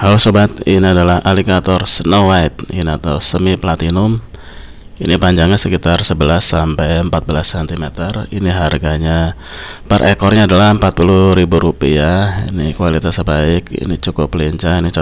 Halo sobat, ini adalah alligator snow white ini atau semi platinum. Ini panjangnya sekitar 11 sampai 14 cm. Ini harganya per ekornya adalah rp rupiah Ini kualitas baik, ini cukup lincah, ini cocok